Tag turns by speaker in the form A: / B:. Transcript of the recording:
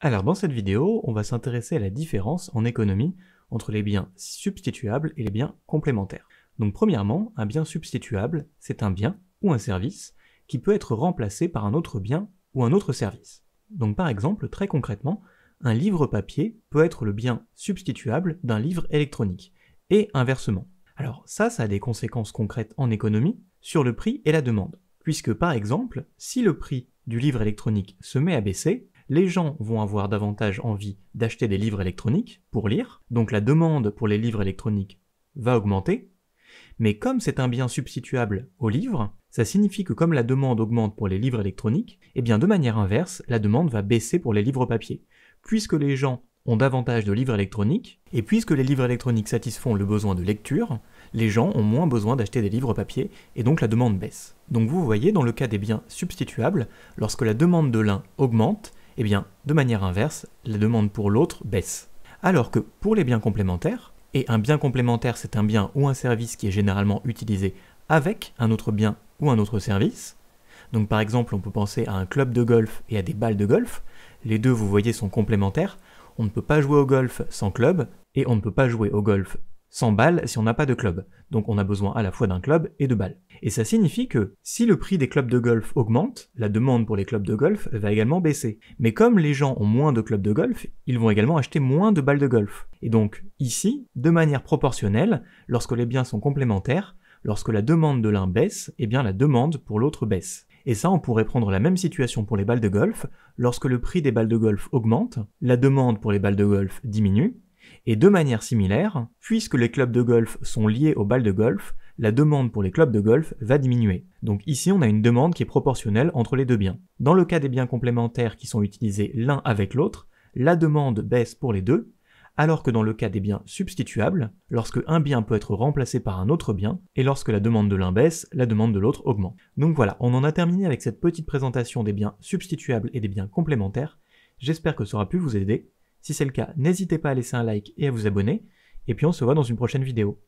A: Alors dans cette vidéo, on va s'intéresser à la différence en économie entre les biens substituables et les biens complémentaires. Donc premièrement, un bien substituable, c'est un bien ou un service qui peut être remplacé par un autre bien ou un autre service. Donc par exemple, très concrètement, un livre papier peut être le bien substituable d'un livre électronique, et inversement. Alors ça, ça a des conséquences concrètes en économie sur le prix et la demande, puisque par exemple, si le prix du livre électronique se met à baisser, les gens vont avoir davantage envie d'acheter des livres électroniques pour lire, donc la demande pour les livres électroniques va augmenter, mais comme c'est un bien substituable aux livres, ça signifie que comme la demande augmente pour les livres électroniques, eh bien de manière inverse, la demande va baisser pour les livres papier, puisque les gens ont davantage de livres électroniques, et puisque les livres électroniques satisfont le besoin de lecture, les gens ont moins besoin d'acheter des livres papier, et donc la demande baisse. Donc vous voyez, dans le cas des biens substituables, lorsque la demande de l'un augmente, eh bien, de manière inverse, la demande pour l'autre baisse. Alors que pour les biens complémentaires, et un bien complémentaire c'est un bien ou un service qui est généralement utilisé avec un autre bien ou un autre service, donc par exemple on peut penser à un club de golf et à des balles de golf, les deux vous voyez sont complémentaires, on ne peut pas jouer au golf sans club, et on ne peut pas jouer au golf 100 balles si on n'a pas de club. Donc on a besoin à la fois d'un club et de balles. Et ça signifie que si le prix des clubs de golf augmente, la demande pour les clubs de golf va également baisser. Mais comme les gens ont moins de clubs de golf, ils vont également acheter moins de balles de golf. Et donc ici, de manière proportionnelle, lorsque les biens sont complémentaires, lorsque la demande de l'un baisse, eh bien la demande pour l'autre baisse. Et ça, on pourrait prendre la même situation pour les balles de golf. Lorsque le prix des balles de golf augmente, la demande pour les balles de golf diminue, et de manière similaire, puisque les clubs de golf sont liés aux balles de golf, la demande pour les clubs de golf va diminuer. Donc ici, on a une demande qui est proportionnelle entre les deux biens. Dans le cas des biens complémentaires qui sont utilisés l'un avec l'autre, la demande baisse pour les deux, alors que dans le cas des biens substituables, lorsque un bien peut être remplacé par un autre bien, et lorsque la demande de l'un baisse, la demande de l'autre augmente. Donc voilà, on en a terminé avec cette petite présentation des biens substituables et des biens complémentaires. J'espère que ça aura pu vous aider. Si c'est le cas, n'hésitez pas à laisser un like et à vous abonner, et puis on se voit dans une prochaine vidéo.